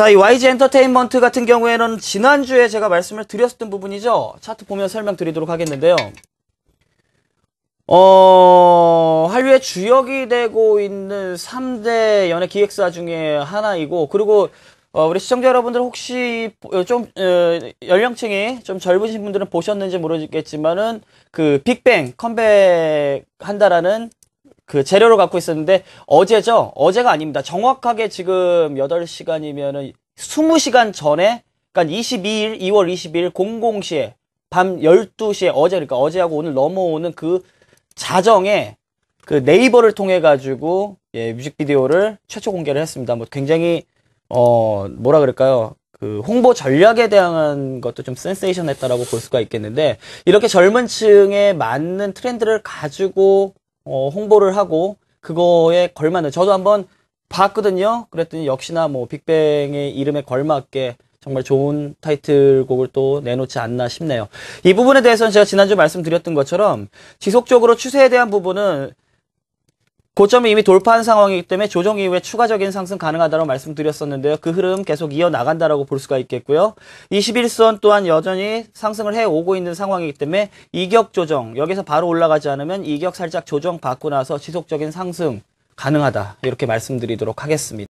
자, 이 YG 엔터테인먼트 같은 경우에는 지난주에 제가 말씀을 드렸던 부분이죠. 차트 보면 설명드리도록 하겠는데요. 어, 한류의 주역이 되고 있는 3대 연예 기획사 중에 하나이고, 그리고 어, 우리 시청자 여러분들 혹시 어, 좀 어, 연령층이 좀 젊으신 분들은 보셨는지 모르겠지만은 그 빅뱅 컴백한다라는 그 재료를 갖고 있었는데 어제죠? 어제가 아닙니다. 정확하게 지금 8시간이면은 20시간 전에 그러니까 22일 2월 22일 00시에 밤 12시에 어제 그러니까 어제하고 오늘 넘어오는 그 자정에 그 네이버를 통해 가지고 예, 뮤직비디오를 최초 공개를 했습니다. 뭐 굉장히 어 뭐라 그럴까요? 그 홍보 전략에 대한 것도 좀 센세이션했다라고 볼 수가 있겠는데 이렇게 젊은 층에 맞는 트렌드를 가지고 어, 홍보를 하고 그거에 걸맞는 저도 한번 봤거든요. 그랬더니 역시나 뭐 빅뱅의 이름에 걸맞게 정말 좋은 타이틀곡을 또 내놓지 않나 싶네요. 이 부분에 대해서는 제가 지난주 말씀드렸던 것처럼 지속적으로 추세에 대한 부분은 고점이 이미 돌파한 상황이기 때문에 조정 이후에 추가적인 상승 가능하다고 말씀드렸었는데요. 그 흐름 계속 이어나간다고볼 수가 있겠고요. 21선 또한 여전히 상승을 해오고 있는 상황이기 때문에 이격 조정, 여기서 바로 올라가지 않으면 이격 살짝 조정 받고 나서 지속적인 상승 가능하다. 이렇게 말씀드리도록 하겠습니다.